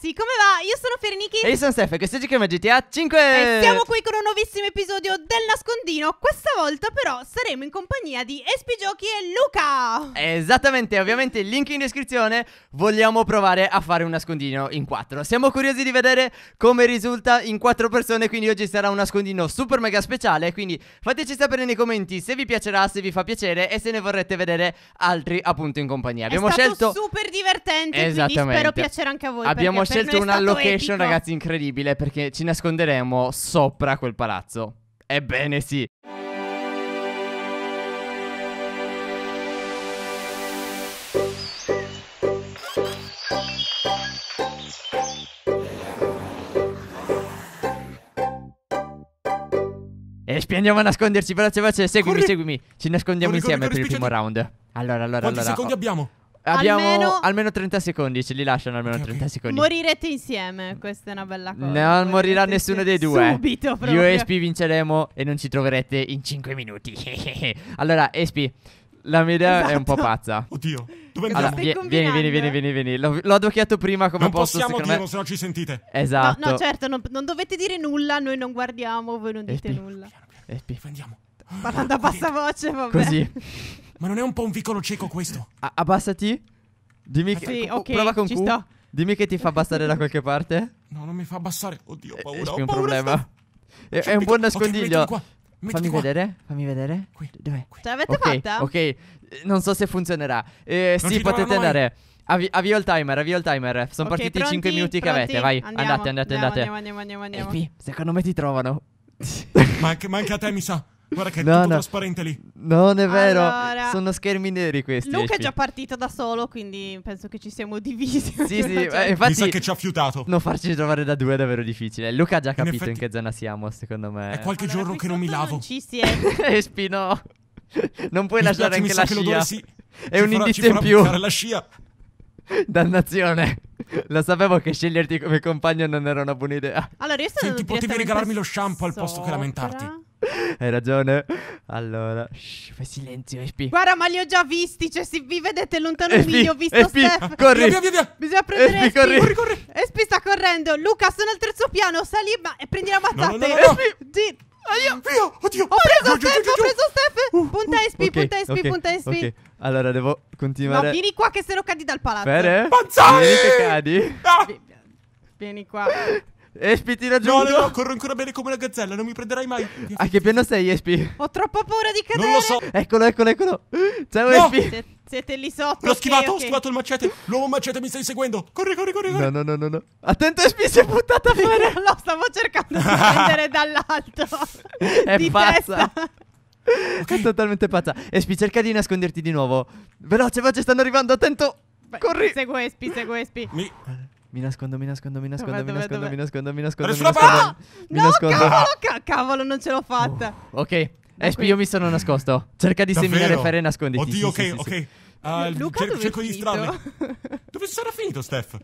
ragazzi, come va? Io sono Ferniki E io sono Steph e questo è GKM GTA 5. E siamo qui con un nuovissimo episodio del nascondino. Questa volta però saremo in compagnia di Espi Giochi e Luca. Esattamente, ovviamente il link in descrizione. Vogliamo provare a fare un nascondino in quattro Siamo curiosi di vedere come risulta in quattro persone, quindi oggi sarà un nascondino super mega speciale, quindi fateci sapere nei commenti se vi piacerà, se vi fa piacere e se ne vorrete vedere altri appunto in compagnia. Abbiamo è stato scelto super divertente, quindi spero piacere anche a voi. Abbiamo scelto una location, etico. ragazzi, incredibile perché ci nasconderemo sopra quel palazzo. Ebbene sì. E spiandiamo a nasconderci, veloce, veloce, seguimi, corri. seguimi. Ci nascondiamo corri, insieme corri, per il primo round. Allora, allora, Quanti allora. Quanti secondi oh. abbiamo? Abbiamo almeno... almeno 30 secondi, ce li lasciano almeno okay, 30 okay. secondi. Morirete insieme, questa è una bella cosa. Non morirà nessuno dei due. Subito proprio. Io e Espi vinceremo e non ci troverete in 5 minuti. allora, Espi, la mia idea esatto. è un po' esatto. pazza. Oddio, dove andiamo? Allora, vieni, vieni, vieni, vieni, vieni. L'ho, l'ho adocchiato prima come non posto. Non possiamo dirlo, me... se no ci sentite. Esatto. No, no certo, non, non, dovete dire nulla, noi non guardiamo, voi non dite Espi. nulla. Espi, andiamo. Parlando a bassa voce, vabbè. Così. Ma non è un po' un vicolo cieco questo? A- abbassati. Dimmi che. Sì, ok. Prova con ci Dimmi che ti fa abbassare da qualche parte. No, non mi fa abbassare. Oddio, ho eh, paura. È ho un problema. Sta... È, è un buon nascondiglio. Okay, Mettiti fammi qua. vedere, fammi vedere. Qui. Dov'è? Qui. Ce l'avete okay, fatta? Ok, non so se funzionerà. Eh, sì, potete andare. Avi, avvio il timer, avvio il timer. Sono okay, partiti i 5 minuti pronti. che avete. Vai, andiamo, andate, andate, andiamo, andate. Andiamo, andiamo, andiamo. andiamo. Ehi, secondo me ti trovano. Manca, anche, a te mi sa. Guarda che è no, tutto no. trasparente lì. Non è vero, allora, sono schermi neri questi. Luca è già partito da solo, quindi penso che ci siamo divisi. Sì, sì, cioè, eh, infatti. Mi sa che ci ha fiutato. Non farci trovare da due è davvero difficile. Luca ha già capito in, effetti, in che zona siamo, secondo me. È qualche allora, giorno che non mi lavo. Non ci si è. Espi, no. Non puoi mi lasciare anche la scia. Sì. È ci un farà, indizio in più. la scia. Dannazione. Lo sapevo che sceglierti come compagno non era una buona idea. Allora, io sono Senti, potevi regalarmi lo shampoo al posto che lamentarti. Hai ragione. Allora, shh, fai silenzio, Espi. Guarda, ma li ho già visti. Cioè, se vi vedete lontano lontanissimi, ho visto Espi, Steph. Corri, via, via, via. Bisogna prendere Espi. Corri. corri, Espi sta correndo. Luca, sono al terzo piano. Sali ma... e prendi la mazzata. No, no, no, no, Espi, oddio. Ho preso Steph, ho preso Steph. Uh, uh, punta Espi, okay, punta Espi, okay, punta Espi. Okay. Allora, devo continuare. No, vieni qua che se no cadi dal palazzo. Bene. Panzani! Vieni che cadi. Ah. Vieni qua. Espi, ti raggiungo. No, no, corro ancora bene come una gazzella, non mi prenderai mai. A che piano sei, Espi? Ho troppa paura di cadere. Non lo so. Eccolo, eccolo, eccolo. Ciao, No! Espi. siete lì sotto. L'ho ok, schivato, ok. ho schivato il macete. L'uomo macete mi stai seguendo. Corri, corri, corri, corri. No, no, no, no, Attento, Espi, si è buttata fuori. No, stavo cercando di prendere dall'alto. È di pazza. testa. È totalmente pazza. Espi, cerca di nasconderti di nuovo. Veloce, veloce, stanno arrivando. Attento. Beh, Corri. Segue Espi, segue Espi. Mi... Mi nascondo, mi nascondo, mi nascondo, dove, mi, nascondo dove? mi nascondo, mi nascondo, mi nascondo, ah! mi nascondo. No, cavolo, ca- cavolo, non ce l'ho fatta. Uh, ok, Espi, io mi sono nascosto. Cerca di Davvero? seminare ferre e nasconditi. Oddio, sì, ok, sì, ok. Sì. Uh, ah, Luca cer- cerco di distrarmi. dove sarà finito, Steph?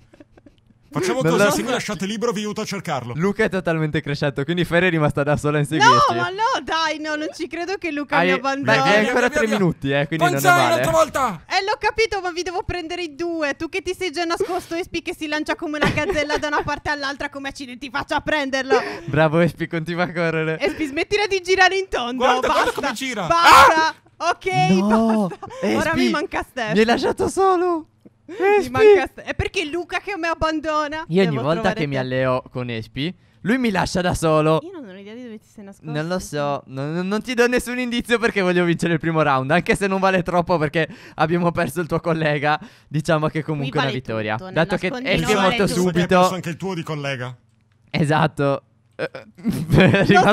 Facciamo non così, se mi lasciate libro, vi aiuto a cercarlo. Luca è totalmente cresciuto, quindi Ferri è rimasta da sola in inseguirci. No, ma no, dai, no, non ci credo che Luca Hai... mi abbandoni. Beh, è ancora tre minuti, eh, quindi Panzai, non è male. volta! Eh, l'ho capito, ma vi devo prendere i due. Tu che ti sei già nascosto, Espi, che si lancia come una gazzella da una parte all'altra, come accidenti faccio a prenderlo. Bravo, Espi, continua a correre. Espi, smettila di girare in tondo. Guarda, basta, guarda come gira. Basta. Ah! Ok, no, Ora mi manca Steph. Mi hai lasciato solo. Espi. Eh, manca... È perché Luca che mi abbandona. Io ogni volta che te. mi alleo con Espi, lui mi lascia da solo. Io non ho idea di dove ti sei nascosto. Non lo so, non, non, ti do nessun indizio perché voglio vincere il primo round. Anche se non vale troppo perché abbiamo perso il tuo collega. Diciamo che comunque vale è una vittoria. Tutto, Dato che Espi è morto subito. perso anche il tuo di collega. Esatto. Eh, non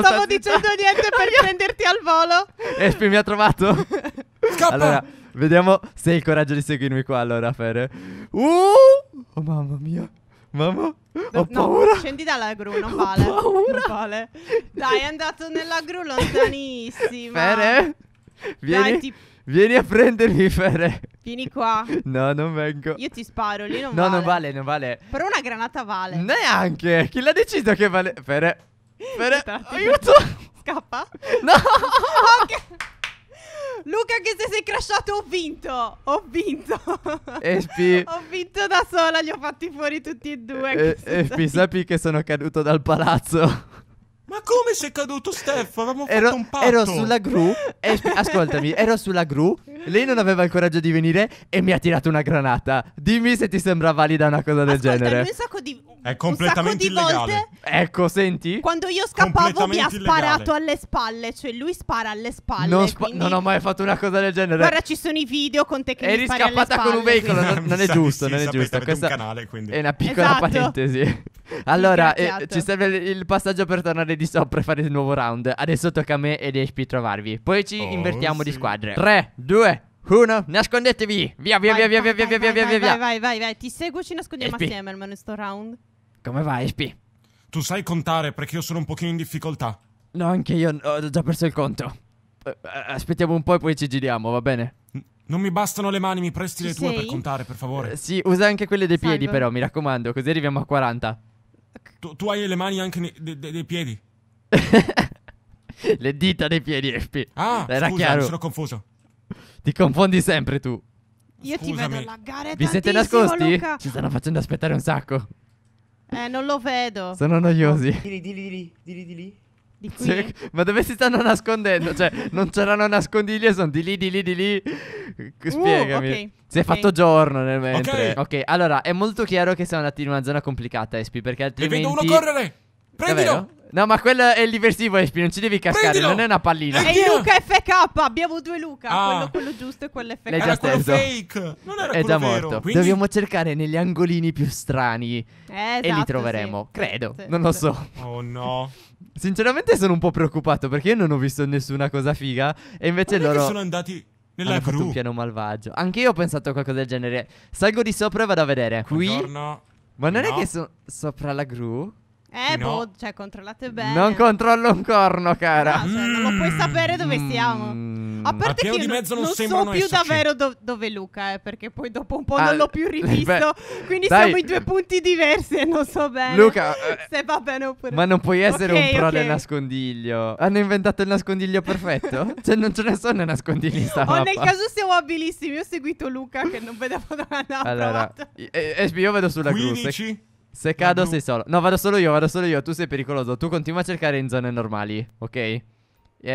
stavo dicendo niente per prenderti al volo. Espi mi ha trovato. Scappa! Allora, vediamo se hai il coraggio di seguirmi qua allora, Fer. Uh! Oh mamma mia. Mamma, ho no, paura. Scendi dalla gru, non vale. Ho paura. Non vale. Dai, è andato nella gru lontanissima. Fere, vieni, Dai, ti... vieni a prendermi, Fere. Vieni qua. No, non vengo. Io ti sparo, lì non no, vale. No, non vale, non vale. Però una granata vale. Neanche. Chi l'ha deciso che vale? Fere, Fere, aiuto. Scappa. No. ok. Luca che se sei crashato ho vinto Ho vinto Espi Ho vinto da sola Li ho fatti fuori tutti e due eh, Espi sappi che sono caduto dal palazzo ma come sei caduto, Stefano? Avevamo ero, fatto un patto. Ero sulla gru. Espi, ascoltami, ero sulla gru. Lei non aveva il coraggio di venire e mi ha tirato una granata. Dimmi se ti sembra valida una cosa del Ascolta, genere. un sacco di è completamente un sacco di illegale. volte Ecco, senti. quando io scappavo mi ha sparato illegale. alle spalle, cioè lui spara alle spalle. Non, spa- quindi- non ho mai fatto una cosa del genere. Guarda, ci sono i video con te che mi Eri spari alle scappata con un veicolo, non, non è giusto, sì, non è sapete, giusto. avete un Questa canale, quindi. è una piccola Esatto. parentesi. Allora, eh, ci serve il- passaggio per tornare di sopra e fare il nuovo round. Adesso tocca a me ed Espi trovarvi. Poi ci Oh, invertiamo di squadre. 3, 2, qualcuno? Nascondetevi! Via, via, vai, via, vai, via, vai, via, via, via, via. Vai, vai, vai, vai. Ti seguo, ci nascondiamo SP. assieme almeno in sto round. Come vai, Spi? Tu sai contare perché io sono un pochino in difficoltà. No, anche io ho già perso il conto. Eh, eh, aspettiamo un po' e poi ci giriamo, va bene? Non mi bastano le mani, mi presti ci le tue sei? per contare, per favore. Eh, sì, usa anche quelle dei Salve. piedi, però, mi raccomando, così arriviamo a 40. Tu, tu hai le mani anche de, de, dei piedi? le dita dei piedi, Espi. Ah, Era scusa, chiaro. mi sono confuso. Ti confondi sempre tu. Io Scusami. ti vedo laggare Vi siete nascosti? Luca. Ci stanno facendo aspettare un sacco. Eh, non lo vedo. Sono noiosi. Dili, dili, dili, dili, dili. Di qui? Cioè, ma dove si stanno nascondendo? Cioè, non c'erano nascondigli e sono di lì, di lì, di lì. Uh, Spiegami. Uh, okay. Si è okay. fatto giorno nel mentre. Okay. ok, allora, è molto chiaro che siamo andati in una zona complicata, Espi, perché altrimenti... E vedo uno correre! Prendilo! Davvero? No, ma quello è il diversivo, Espi. Non ci devi cascare. Prendilo! Non è una pallina. È il Luca FK. Abbiamo due Luca. Ah. Quello, quello, giusto e quello FK. L'hai già quello fake. Non era è già vero. morto. Quindi... Dobbiamo cercare negli angolini più strani. Eh, esatto, e li esatto, troveremo. Sì. Credo. Sì, non lo so. Oh no. Sinceramente sono un po' preoccupato perché io non ho visto nessuna cosa figa. E invece ma loro. sono andati. Nella hanno un piano malvagio. Anche io ho pensato a qualcosa del genere. Salgo di sopra e vado a vedere. Qui. Buongiorno. Ma non no. è che sono sopra la gru? Eh, no. boh, cioè, controllate bene. Non controllo un corno, cara. No, cioè, non lo puoi mm. sapere dove mm. siamo. A parte a che io non, non, non so più esserci. davvero do- dove Luca è, perché poi dopo un po' ah, non l'ho più rivisto. Beh, quindi dai. siamo in due punti diversi e non so bene Luca, eh, se va bene oppure no. Ma non puoi essere okay, un pro okay. del nascondiglio. Hanno inventato il nascondiglio perfetto? cioè, non ce ne sono nascondigli in sta Oh, nel caso siamo abilissimi, io ho seguito Luca che non vedevo da una allora, io vedo sulla 15. Cruz. Se cado no. sei solo. No, vado solo io, vado solo io. Tu sei pericoloso. Tu continua a cercare in zone normali, ok? E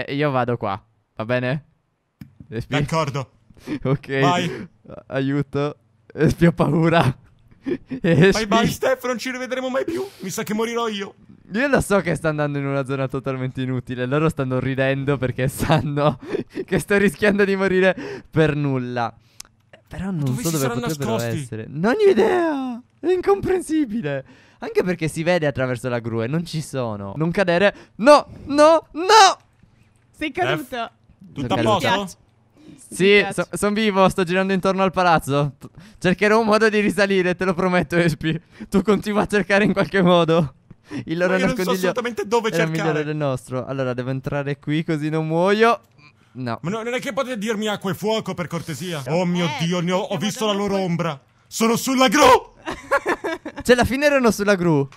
io vado qua. Va bene? D'accordo. ok. Vai. Aiuto. Espi ho paura. Espi. Bye bye Steph, non ci rivedremo mai più. Mi sa che morirò io. Io lo so che sta andando in una zona totalmente inutile. Loro stanno ridendo perché sanno che sto rischiando di morire per nulla. Però non so dove potrebbero nascosti? essere. Non ho idea! È incomprensibile. Anche perché si vede attraverso la gru e non ci sono. Non cadere. No, no, no! Sei caduto. Tutto a posto? Sì, so, sono vivo, sto girando intorno al palazzo. Cercherò un modo di risalire, te lo prometto, Espi. Tu continua a cercare in qualche modo. Il loro nascondiglio non so assolutamente dove cercare. È migliore del nostro. Allora, devo entrare qui così non muoio. No. Ma non è che potete dirmi acqua e fuoco per cortesia? Oh mio eh, Dio, ne ho, ho visto la loro ombra. Sono sulla gru! cioè, alla fine erano sulla gru.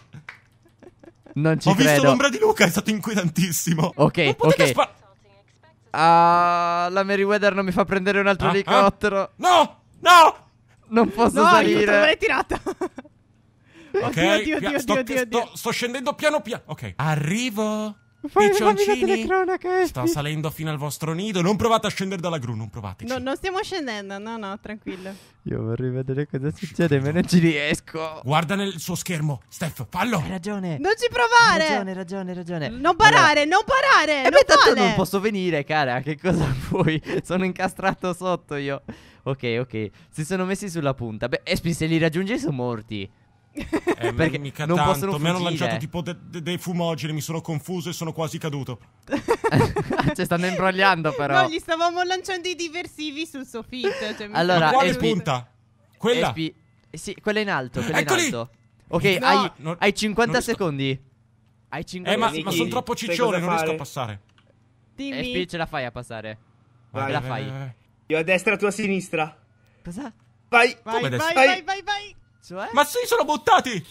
Non ci ho credo. Ho visto l'ombra di Luca, è stato inquietantissimo. Ok, ok. Spa- ah, la Meriwether non mi fa prendere un altro ah, ah. elicottero. Ah. No! No! Non posso no, salire. No, l'hai tirata. ok, oddio, oddio, oddio, oddio, sto, oddio, oddio. sto scendendo piano piano. Ok. Arrivo. Fai, Piccioncini, cronache, sto salendo fino al vostro nido. Non provate a scendere dalla gru, non provateci. No, non stiamo scendendo, no, no, tranquillo. Io vorrei vedere cosa succede, ma non ci riesco. Guarda nel suo schermo, Steph, fallo. Hai ragione. Non ci provare. Hai ragione, ragione, ragione. Non parare, allora. non parare. E eh beh, tanto non posso venire, cara. Che cosa vuoi? Sono incastrato sotto io. Ok, ok. Si sono messi sulla punta. Beh, Espi, eh, se li raggiungi sono morti. Eh, perché mica non tanto. possono Mi hanno lanciato tipo de- de- dei fumogeni, mi sono confuso e sono quasi caduto. cioè, stanno imbrogliando però. No, gli stavamo lanciando i diversivi sul soffitto. Cioè, allora, Ma quale SP... punta? Quella? SP... Eh, sì, quella in alto, quella Eccoli! in alto. Ok, no, hai, non... hai, 50 secondi. Hai 50 eh, secondi. ma, ma sono troppo ciccione, non riesco a passare. Dimmi. SP, ce la fai a passare. Vai, vai, la fai. Vai, vai. Io a destra, tu a sinistra. Cosa? Vai, vai, vai, vai, vai, vai. Cioè? Ma si sono buttati!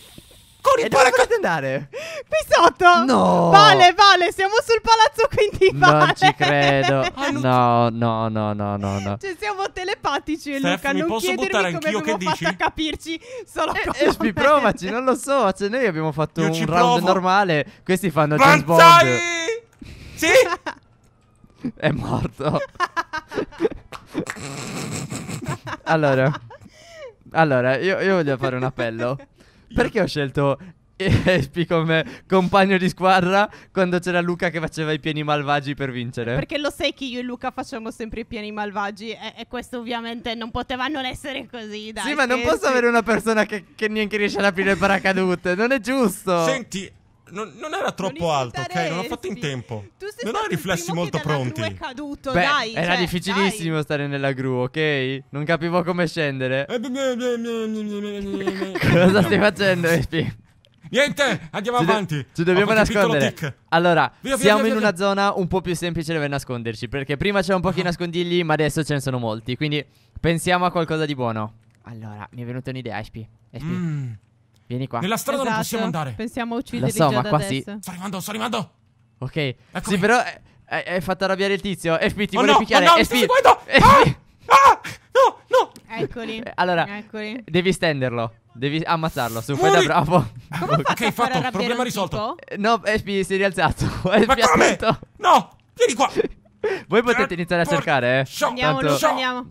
Con il paracaduto! andare? Qui sotto! No! Vale, vale, siamo sul palazzo quindi vale! Non ci credo! Ah, no, no, no, no, no, no. Cioè siamo telepatici, Steph, Luca, non posso chiedermi come abbiamo che fatto dici? a capirci solo eh, con... Espi, provaci, non lo so, cioè noi abbiamo fatto Io un round provo. normale, questi fanno Banzai! James Bond! Sì! È morto! allora... Allora, io, io voglio fare un appello. Perché ho scelto Espi come compagno di squadra quando c'era Luca che faceva i pieni malvagi per vincere. Perché lo sai che io e Luca facciamo sempre i pieni malvagi e, e questo ovviamente non poteva non essere così. Dai, sì, ma non posso avere una persona che, che neanche riesce ad aprire il paracadute, non è giusto. Senti, non, non era troppo non alto, ok? Non ho fatto in tempo. non ho riflessi molto pronti. Ma È caduto, Beh, dai, era cioè, difficilissimo dai. stare nella gru, ok? Non capivo come scendere. Cosa stai facendo, Espi? Niente, andiamo ci avanti. Ci dobbiamo nascondere. Allora, via, via, siamo via, in una zona un po' più semplice dove nasconderci. Perché prima c'erano pochi ah. nascondigli, ma adesso ce ne sono molti. Quindi pensiamo a qualcosa di buono. Allora, mi è venuta un'idea, Espi. Espi. Mm. Vieni qua. Nella strada esatto. non possiamo esatto. andare. Pensiamo a ucciderli Lo so, ma qua adesso. sì. Sto arrivando, sto arrivando. Ok. Eccomi. Sì, però eh, hai fatto arrabbiare il tizio. FP eh, ti oh vuole no, oh picchiare. Oh no, FP. Eh, mi sto seguendo. Ah! ah! No, no. Eccoli. Allora, Eccoli. devi stenderlo. Devi ammazzarlo. Su, fai da bravo. Come ok, fatto. Problema risolto. No, FP si è rialzato. FP ma come? No, vieni qua. Voi potete iniziare a cercare, eh. Andiamo, Tanto... andiamo.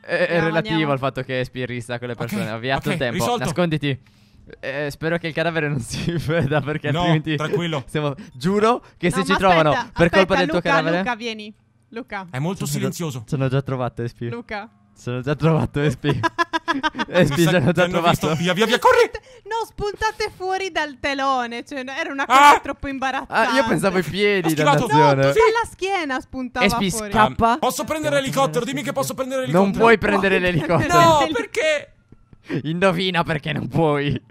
È, relativo al fatto che Spirri sta con le persone. Okay, avviato il tempo. Nasconditi. Eh, spero che il cadavere non si veda perché no, altrimenti. Tranquillo. Siamo... Giuro che no, se ci aspetta, trovano per aspetta, colpa del tuo Luca, cadavere. Luca, vieni. Luca. È molto sono silenzioso. sono già trovato, SP. Luca. Sono già trovato, Espi. Espi, sono già trovato. Visto. Via, via, via, corri! No, spuntate fuori dal telone. Cioè, era una ah! cosa ah! troppo imbarazzante. Ah, io pensavo ai piedi. No, tu dalla schiena spuntava SP fuori. scappa. Ah, posso prendere l'elicottero? Dimmi che posso prendere l'elicottero. Non puoi prendere l'elicottero. No, perché? Indovina perché non puoi.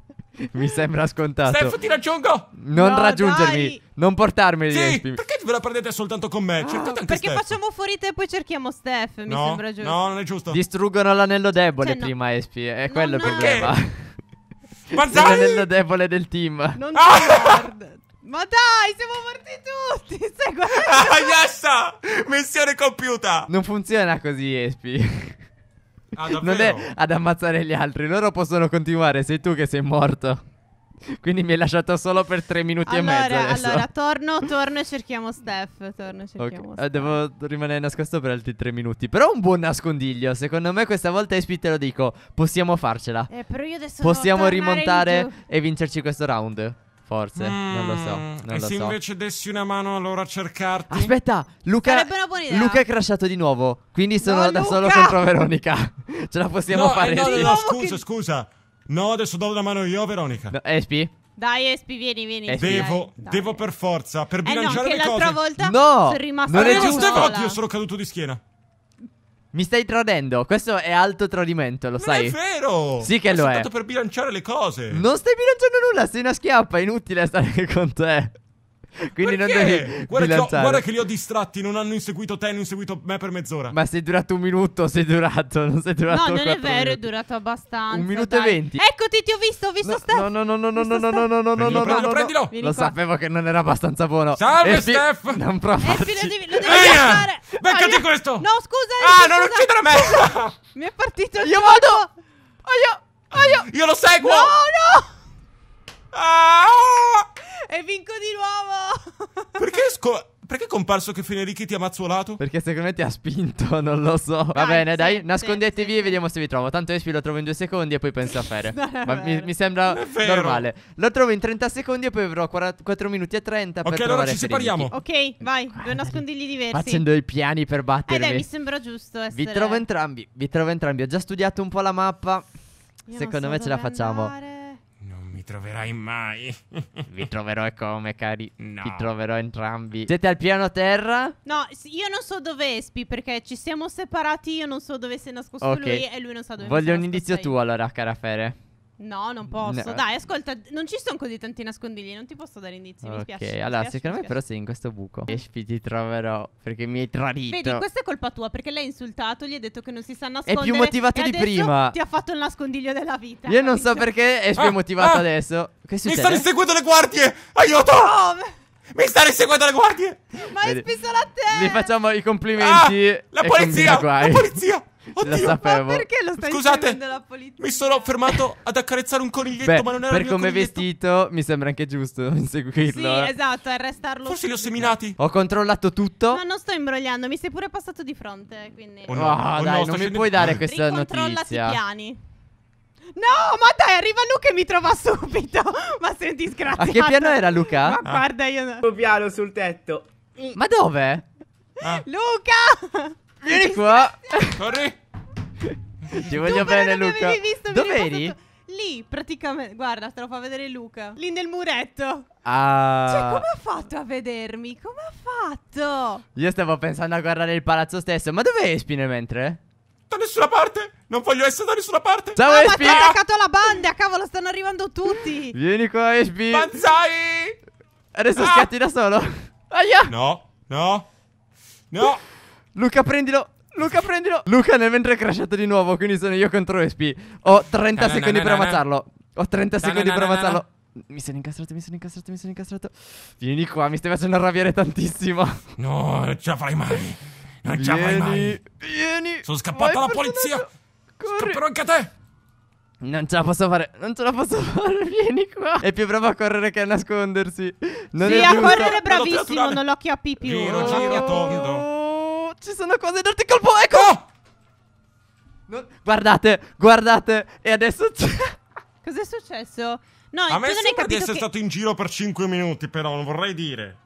Mi sembra scontato. Steph, ti raggiungo! Non no, raggiungermi, dai. non portarmi. Sì, perché ve la prendete soltanto con me? Cercate anche Perché Steph. facciamo fuori te e poi cerchiamo Steph, mi no, sembra giusto. No, non è giusto. Distruggono l'anello debole cioè, no. prima, Espi. È no, quello il problema. Bazzai! L'anello debole del team. Non ah! Ma dai, siamo morti tutti! Stai guardando! Ah, yes! Missione compiuta! Non funziona così, Espi. Ah, non è ad ammazzare gli altri. Loro possono continuare. Sei tu che sei morto. Quindi mi hai lasciato solo per tre minuti allora, e mezzo. Adesso. Allora, torno, torno e cerchiamo Steph. Torno e cerchiamo okay. Eh, Steph. Devo rimanere nascosto per altri tre minuti. Però un buon nascondiglio. Secondo me questa volta Espit te lo dico. Possiamo farcela. Eh, però io adesso Possiamo rimontare e vincerci questo round. Forse, mm. non lo so. Mm, non e lo se so. invece dessi una mano allora a cercarti. Aspetta, Luca buona idea. Luca è crashato di nuovo. Quindi sono no, da solo contro Veronica. Ce la possiamo no, fare. Eh, no, no, no, scusa, scusa. No, adesso do la mano io, Veronica. No, Espi? Dai, Espi, vieni, vieni. Espi, devo, dai, devo per forza. Per bilanciare eh no, le cose. volta no, sono rimasta non è giusto. Infatti, io sono caduto di schiena. Mi stai tradendo. Questo è alto tradimento, lo non sai? è vero! Sì, che Ma lo è. È stato per bilanciare le cose. Non stai bilanciando nulla, sei una schiappa. È inutile stare con te. Quindi Perché? non devi guarda che, ho, guarda che, li ho distratti, non hanno inseguito te, hanno inseguito me per mezz'ora. Ma sei durato un minuto, sei durato, non sei durato No, non è vero, minuti. è durato abbastanza. Un minuto dai. e venti. Eccoti, ti ho visto, ho visto no, Steph. No, no, no, no, no, no, no, no, no, no, no, no, prendilo, prendilo. Lo sapevo che non era abbastanza buono. Salve Espi, eh Steph. Non eh, provarci. Espi, lo devi, fare. devi Beccati ah, questo. No, scusa. Eh, ah, non uccidere me. Mi è partito Io vado. Oh, io, io. io lo seguo. No, no. Ah! Oh! E vinco di nuovo. Perché sco- perché è comparso che Fenerichi ti ha mazzolato? Perché secondo me ti ha spinto, non lo so. Va dai, bene, sì, dai, nascondetevi sì. e vediamo se vi trovo. Tanto Espi lo trovo in due secondi e poi penso a Fere. Ma mi, mi, sembra normale. Lo trovo in 30 secondi e poi avrò 40, 4 minuti e 30 per allora Ok, allora ci separiamo. Fenerichi. Ok, vai, due nascondigli diversi. Facendo i piani per battermi. Eh mi sembra giusto essere... Vi trovo entrambi, vi trovo entrambi. Ho già studiato un po' la mappa. Io Secondo so me ce la facciamo. Andare troverai mai. Vi troverò e come, cari. No. Vi troverò entrambi. Siete al piano terra? No, io non so dove Espi perché ci siamo separati. Io non so dove si è nascosto okay. lui e lui non sa so dove Voglio un indizio io. tu allora, cara Fere. No, non posso. No. Eh. Dai, ascolta, non ci sono così tanti nascondigli, non ti posso dare indizi, okay. mi spiace. Ok, allora, secondo me però sei in questo buco. Espi, ti troverò perché mi hai tradito. Vedi, questa è colpa tua perché l'hai insultato, gli hai detto che non si sa nascondere. È più motivato di prima. Ti ha fatto il nascondiglio della vita. Io non so perché Espi ah, è motivato ah, adesso. Che succede? Mi stanno inseguendo le guardie! Aiuto! Oh, mi stanno inseguendo le guardie! Ma Vedi. hai spisso la te! Gli facciamo i complimenti. Ah, la polizia! La polizia! Oddio, lo sapevo. Ma perché lo stai Scusate, la polizia? Mi sono fermato ad accarezzare un coniglietto, Beh, ma non era Per come coniglietto. vestito, mi sembra anche giusto inseguirlo. Sì, esatto, arrestarlo. Forse li ho seminati. Ho controllato tutto. Ma non sto imbrogliando, mi sei pure passato di fronte. Quindi. Oh no, ah, oh, dai, no, non mi puoi dare questa notizia. i piani. No, ma dai, arriva Luca e mi trova subito. ma sei un disgraziato. A che piano era Luca? Ma ah. guarda, io. piano sul tetto. Ma dove? Ah. Luca! Vieni qua. Corri. Ti voglio bene, Luca. Visto, Dove eri? Lì, praticamente. Guarda, te lo fa vedere Luca. Lì nel muretto. Ah. Cioè, come ha fatto a vedermi? Come ha fatto? Io stavo pensando a guardare il palazzo stesso. Ma dove Espine mentre? Da nessuna parte. Non voglio essere da nessuna parte. Ciao, ah, Espine. Ma ti ho attaccato la banda. Cavolo, stanno arrivando tutti. Vieni qua, Espine. Banzai. Adesso ah. scatti da solo. Ah. Aia. No, no, no. Luca prendilo Luca prendilo Luca nel ventre è crashato di nuovo Quindi sono io contro Espi Ho 30 no, secondi no, no, per ammazzarlo Ho 30 secondi per ammazzarlo mi sono incastrato, mi sono incastrato, mi sono incastrato. Vieni qua, mi stai facendo arrabbiare tantissimo. No, non ce la farai mai. Non ce la farai mai. Vieni. Sono scappato dalla polizia. Corri. Scapperò anche a te. Non ce la posso fare, non ce la posso fare, vieni qua. È più bravo a correre che a nascondersi. Non sì, a giusto. correre bravissimo, non lo chiappi più. Giro, oh, giro, tondo. Ci sono cose dirti colpo, ecco! Oh! Non... Guardate, guardate, e adesso Cos'è successo? No, a me sembra di essere che... stato in giro per 5 minuti, però, non vorrei dire.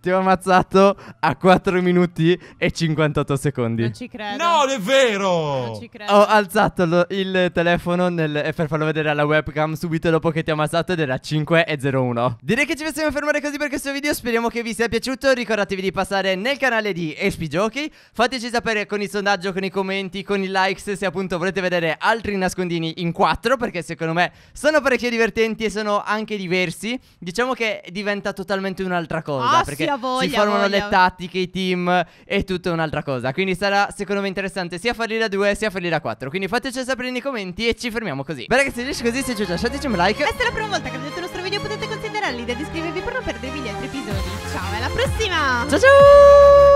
Ti ho ammazzato a 4 minuti e 58 secondi. Non ci credo. No, non è vero. Non ci credo. Ho alzato lo, il telefono nel, per farlo vedere alla webcam subito dopo che ti ho ammazzato ed era 5.01. Direi che ci possiamo fermare così per questo video. Speriamo che vi sia piaciuto. Ricordatevi di passare nel canale di HP Jockey. Fateci sapere con il sondaggio, con i commenti, con i likes se appunto volete vedere altri nascondini in 4 perché secondo me sono parecchio divertenti e sono anche diversi. Diciamo che diventa totalmente un'altra cosa. Ah, perché voglia, si formano voglia. le tattiche, i team e tutta un'altra cosa. Quindi sarà secondo me interessante sia farli da 2 sia farli da 4. Quindi fateci sapere nei commenti e ci fermiamo così. Beh ragazzi, se riesci così, se ci piace lasciateci un like. Questa è la prima volta che vedete il nostro video, potete considerare l'idea di iscrivervi per non perdervi gli altri episodi. Ciao, alla prossima! Ciao ciao!